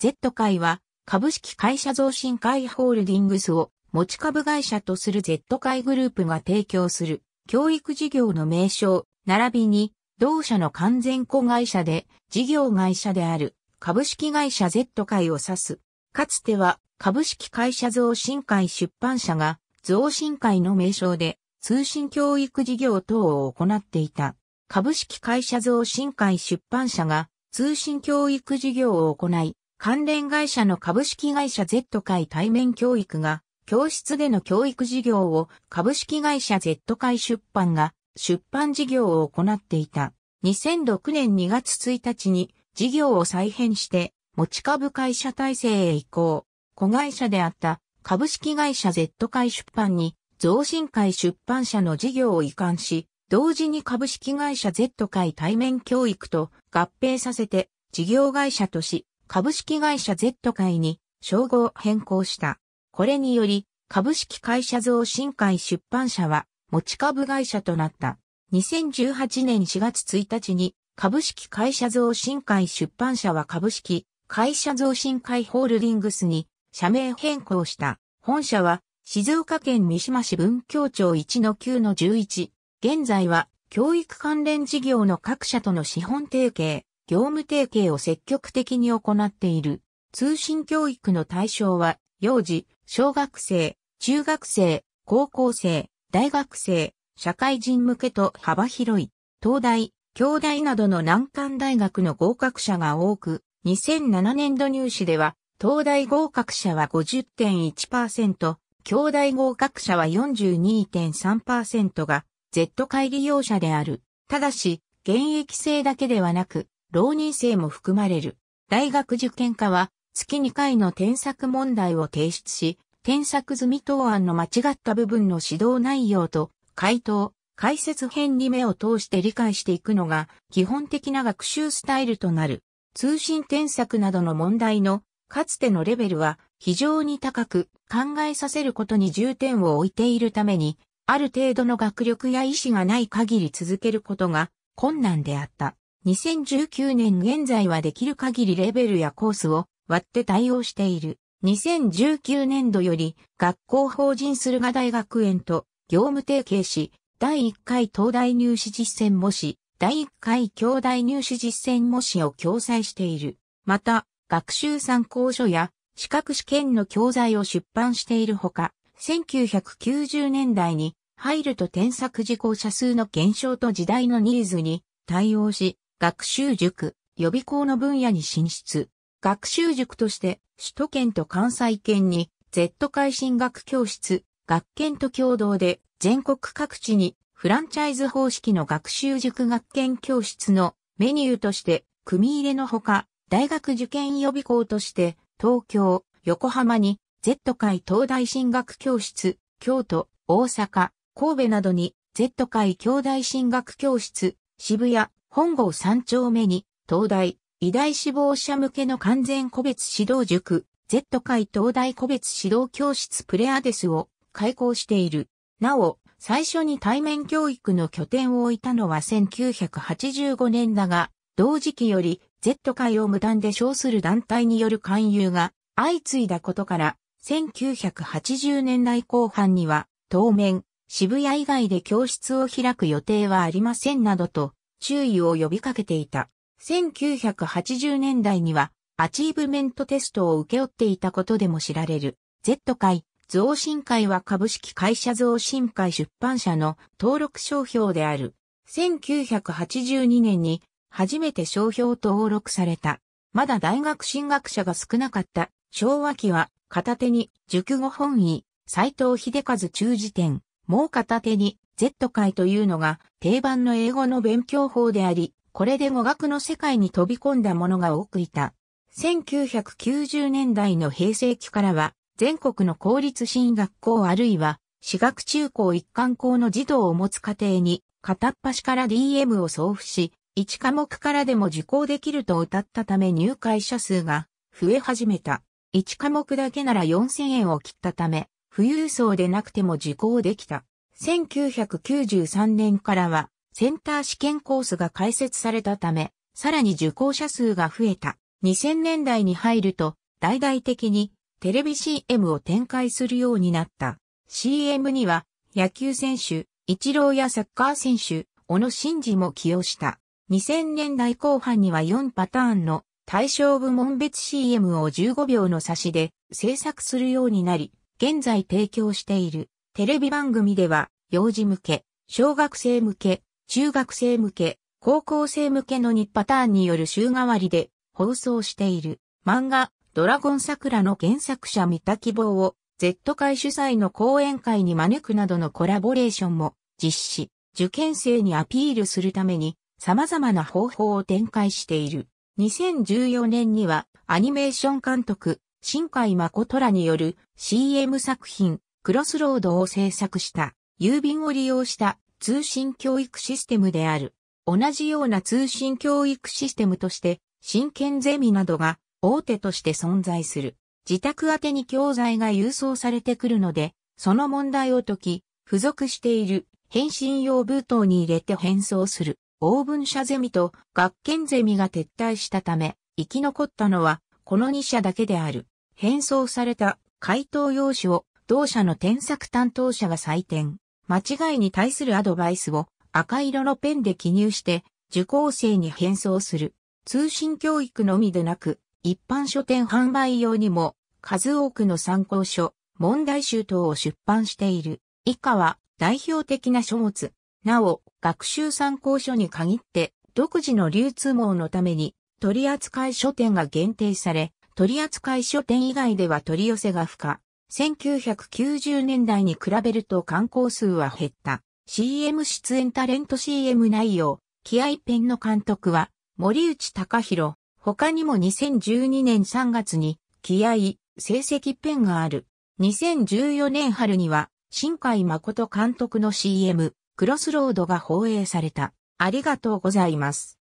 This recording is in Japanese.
Z 会は株式会社増進会ホールディングスを持ち株会社とする Z 会グループが提供する教育事業の名称並びに同社の完全子会社で事業会社である株式会社 Z 会を指す。かつては株式会社増進会出版社が増進会の名称で通信教育事業等を行っていた。株式会社増進会出版社が通信教育事業を行い、関連会社の株式会社 Z 会対面教育が、教室での教育事業を株式会社 Z 会出版が出版事業を行っていた。2006年2月1日に事業を再編して持ち株会社体制へ移行。子会社であった株式会社 Z 会出版に増進会出版社の事業を移管し、同時に株式会社 Z 会対面教育と合併させて事業会社とし、株式会社 Z 会に称号変更した。これにより、株式会社増進会出版社は持ち株会社となった。2018年4月1日に株式会社増進会出版社は株式会社増進会ホールディングスに社名変更した。本社は静岡県三島市文京町1-9-11。現在は教育関連事業の各社との資本提携、業務提携を積極的に行っている。通信教育の対象は、幼児、小学生、中学生、高校生、大学生、社会人向けと幅広い、東大、京大などの難関大学の合格者が多く、2007年度入試では、東大合格者は50.1%、京大合格者は42.3%が Z 会利用者である。ただし、現役生だけではなく、浪人生も含まれる。大学受験科は、月2回の添削問題を提出し、添削済み答案の間違った部分の指導内容と、回答、解説編に目を通して理解していくのが、基本的な学習スタイルとなる。通信添削などの問題の、かつてのレベルは、非常に高く、考えさせることに重点を置いているために、ある程度の学力や意思がない限り続けることが困難であった。2019年現在はできる限りレベルやコースを割って対応している。2019年度より学校法人駿河大学園と業務提携し、第1回東大入試実践模試、第1回京大入試実践模試を共催している。また、学習参考書や資格試験の教材を出版しているほか、1990年代に入ると添削事項者数の減少と時代のニーズに対応し、学習塾、予備校の分野に進出。学習塾として、首都圏と関西圏に、Z 会進学教室、学研と共同で、全国各地に、フランチャイズ方式の学習塾学研教室のメニューとして、組入れのほか、大学受験予備校として、東京、横浜に、Z 会東大進学教室、京都、大阪、神戸などに、Z 会京大進学教室、渋谷、本郷三丁目に、東大、医大志望者向けの完全個別指導塾、Z 会東大個別指導教室プレアデスを開校している。なお、最初に対面教育の拠点を置いたのは1985年だが、同時期より Z 会を無断で称する団体による勧誘が相次いだことから、1980年代後半には、当面、渋谷以外で教室を開く予定はありませんなどと、注意を呼びかけていた。1980年代には、アチーブメントテストを受け負っていたことでも知られる、Z 会、増進会は株式会社増進会出版社の登録商標である。1982年に初めて商標登録された。まだ大学進学者が少なかった昭和期は片手に熟語本位、斎藤秀和中辞典、もう片手に Z 会というのが定番の英語の勉強法であり、これで語学の世界に飛び込んだ者が多くいた。1990年代の平成期からは、全国の公立進学校あるいは、私学中高一貫校の児童を持つ家庭に、片っ端から DM を送付し、1科目からでも受講できると謳ったため入会者数が増え始めた。1科目だけなら4000円を切ったため、富裕層でなくても受講できた。1993年からは、センター試験コースが開設されたため、さらに受講者数が増えた。2000年代に入ると、大々的にテレビ CM を展開するようになった。CM には、野球選手、一郎やサッカー選手、小野真嗣も起用した。2000年代後半には4パターンの対象部門別 CM を15秒の差しで制作するようになり、現在提供しているテレビ番組では、幼児向け、小学生向け、中学生向け、高校生向けの2パターンによる週替わりで放送している漫画ドラゴン桜の原作者三田希望を Z 会主催の講演会に招くなどのコラボレーションも実施、受験生にアピールするために様々な方法を展開している。2014年にはアニメーション監督新海誠らによる CM 作品、クロスロードを制作した、郵便を利用した通信教育システムである。同じような通信教育システムとして、真剣ゼミなどが大手として存在する。自宅宛に教材が郵送されてくるので、その問題を解き、付属している返信用封筒に入れて返送する。オーブン社ゼミと学研ゼミが撤退したため、生き残ったのは、この2社だけである。返送された回答用紙を同社の添削担当者が採点。間違いに対するアドバイスを赤色のペンで記入して受講生に返送する。通信教育のみでなく、一般書店販売用にも数多くの参考書、問題集等を出版している。以下は代表的な書物。なお、学習参考書に限って独自の流通網のために取扱い書店が限定され、取扱書店以外では取り寄せが不可。1990年代に比べると観光数は減った。CM 出演タレント CM 内容、気合ペンの監督は森内隆弘。他にも2012年3月に気合、成績ペンがある。2014年春には新海誠監督の CM、クロスロードが放映された。ありがとうございます。